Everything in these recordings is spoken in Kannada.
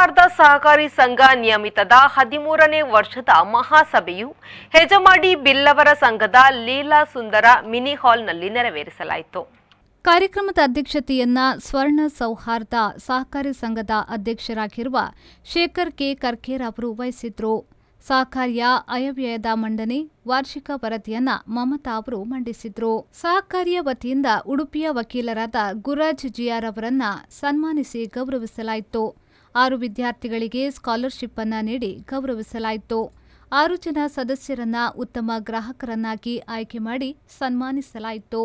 ಸೌಹಾರ್ದ ಸಹಕಾರಿ ಸಂಘ ನಿಯಮಿತದ ಹದಿಮೂರನೇ ವರ್ಷದ ಮಹಾಸಭೆಯು ಹೆಜಮಾಡಿ ಬಿಲ್ಲವರ ಸಂಘದ ಲೀಲಾ ಸುಂದರ ಮಿನಿ ಹಾಲ್ನಲ್ಲಿ ನೆರವೇರಿಸಲಾಯಿತು ಕಾರ್ಯಕ್ರಮದ ಅಧ್ಯಕ್ಷತೆಯನ್ನ ಸ್ವರ್ಣ ಸೌಹಾರ್ದ ಸಹಕಾರಿ ಸಂಘದ ಅಧ್ಯಕ್ಷರಾಗಿರುವ ಶೇಖರ್ ಕೆ ಕರ್ಕೇರ್ ಅವರು ವಹಿಸಿದ್ರು ಸಹಕಾರಿಯ ಅಯವ್ಯಯದ ಮಂಡನೆ ವಾರ್ಷಿಕ ವರದಿಯನ್ನ ಮಮತಾ ಅವರು ಮಂಡಿಸಿದ್ರು ಸಹಕಾರಿಯ ವತಿಯಿಂದ ಉಡುಪಿಯ ವಕೀಲರಾದ ಗುರಾಜ್ ಜಿಯಾರ್ ಅವರನ್ನ ಸನ್ಮಾನಿಸಿ ಗೌರವಿಸಲಾಯಿತು ಆರು ವಿದ್ಯಾರ್ಥಿಗಳಿಗೆ ಸ್ಕಾಲರ್ಶಿಪ್ ಅನ್ನು ನೀಡಿ ಗೌರವಿಸಲಾಯಿತು ಆರು ಜನ ಸದಸ್ಯರನ್ನ ಉತ್ತಮ ಗ್ರಾಹಕರನ್ನಾಗಿ ಆಯ್ಕೆ ಮಾಡಿ ಸನ್ಮಾನಿಸಲಾಯಿತು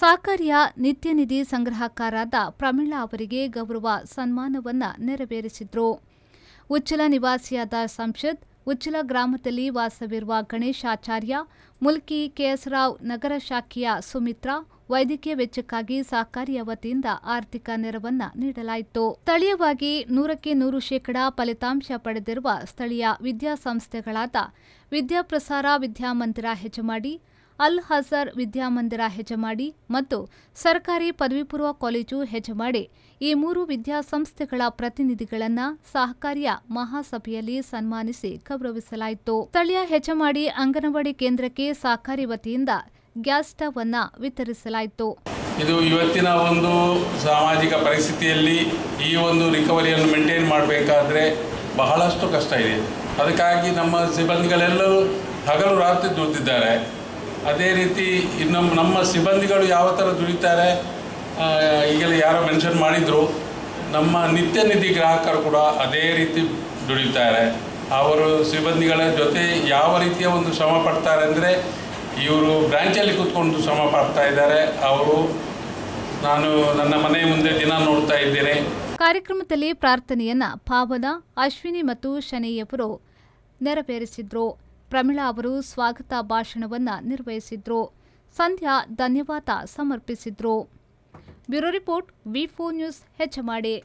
ಸಾಕಾರ್ಯ ನಿತ್ಯನಿಧಿ ನಿಧಿ ಪ್ರಮೀಳಾ ಅವರಿಗೆ ಗೌರವ ಸನ್ಮಾನವನ್ನ ನೆರವೇರಿಸಿದ್ರು ಉಚ್ಚಲ ನಿವಾಸಿಯಾದ ಸಂಸದ್ ಉಚ್ಚಲ ಗ್ರಾಮದಲ್ಲಿ ವಾಸವಿರುವ ಗಣೇಶಾಚಾರ್ಯ ಮುಲ್ಕಿ ರಾವ್ ನಗರ ಶಾಖೆಯ ಸುಮಿತ್ರಾ ವೈದ್ಯಕೀಯ ವೆಚ್ಚಕ್ಕಾಗಿ ಸಹಕಾರಿಯ ವತಿಯಿಂದ ಆರ್ಥಿಕ ನೆರವನ್ನು ನೀಡಲಾಯಿತು ಸ್ಥಳೀಯವಾಗಿ ನೂರಕ್ಕೆ ನೂರು ಶೇಕಡಾ ಫಲಿತಾಂಶ ಪಡೆದಿರುವ ಸ್ಥಳೀಯ ವಿದ್ಯಾಸಂಸ್ಥೆಗಳಾದ ವಿದ್ಯಾಪ್ರಸಾರ ವಿದ್ಯಾಮಂದಿರ ಹೆಜಮಾಡಿ ಅಲ್ ಹಜರ್ ವಿದ್ಯಾಮಂದಿರ ಹೆಜಮಾಡಿ ಮತ್ತು ಸರ್ಕಾರಿ ಪದವಿ ಪೂರ್ವ ಕಾಲೇಜು ಹೆಜಮಾಡಿ ಈ ಮೂರು ವಿದ್ಯಾಸಂಸ್ಥೆಗಳ ಪ್ರತಿನಿಧಿಗಳನ್ನು ಸಹಕಾರಿಯ ಮಹಾಸಭೆಯಲ್ಲಿ ಸನ್ಮಾನಿಸಿ ಗೌರವಿಸಲಾಯಿತು ಸ್ಥಳೀಯ ಹೆಜಮಾಡಿ ಅಂಗನವಾಡಿ ಕೇಂದ್ರಕ್ಕೆ ಸಹಕಾರಿ ವತಿಯಿಂದ ಗ್ಯಾಸ್ ಸ್ಟವ್ ಅನ್ನು ವಿತರಿಸಲಾಯಿತು ಇದು ಇವತ್ತಿನ ಒಂದು ಸಾಮಾಜಿಕ ಪರಿಸ್ಥಿತಿಯಲ್ಲಿ ಈ ಒಂದು ರಿಕವರಿಯನ್ನು ಮೇಂಟೈನ್ ಮಾಡಬೇಕಾದ್ರೆ ಬಹಳಷ್ಟು ಕಷ್ಟ ಇದೆ ಅದಕ್ಕಾಗಿ ನಮ್ಮ ಸಿಬ್ಬಂದಿಗಳೆಲ್ಲರೂ ಹಗಲು ರಾತ್ರಿ ದುಡಿದಿದ್ದಾರೆ ಅದೇ ರೀತಿ ನಮ್ಮ ನಮ್ಮ ಸಿಬ್ಬಂದಿಗಳು ಯಾವ ಥರ ದುಡಿತಾರೆ ಈಗೆಲ್ಲ ಯಾರೋ ಮೆನ್ಷನ್ ಮಾಡಿದ್ರು ನಮ್ಮ ನಿತ್ಯ ನಿಧಿ ಗ್ರಾಹಕರು ಕೂಡ ಅದೇ ರೀತಿ ದುಡಿತಾರೆ ಅವರು ಸಿಬ್ಬಂದಿಗಳ ಜೊತೆ ಯಾವ ರೀತಿಯ ಒಂದು ಶ್ರಮ ಪಡ್ತಾರೆ ಅಂದರೆ ಇವರು ಬ್ರ್ಯಾಂಚಲ್ಲಿ ಕೂತ್ಕೊಂಡು ಶ್ರಮ ಪಡ್ತಾ ಇದ್ದಾರೆ ಅವರು ನಾನು ನನ್ನ ಮನೆ ಮುಂದೆ ದಿನ ನೋಡ್ತಾ ಇದ್ದೇನೆ ಕಾರ್ಯಕ್ರಮದಲ್ಲಿ ಪ್ರಾರ್ಥನೆಯನ್ನ ಪಾವನ ಅಶ್ವಿನಿ ಮತ್ತು ಶನಯ್ಯಪುರು ನೆರವೇರಿಸಿದ್ರು ಪ್ರಮೀಳಾ ಅವರು ಸ್ವಾಗತ ಭಾಷಣವನ್ನು ನಿರ್ವಹಿಸಿದ್ರು ಸಂಧ್ಯಾ ಧನ್ಯವಾದ ಸಮರ್ಪಿಸಿದ್ರು bureau report V news news ಮಾಡಿ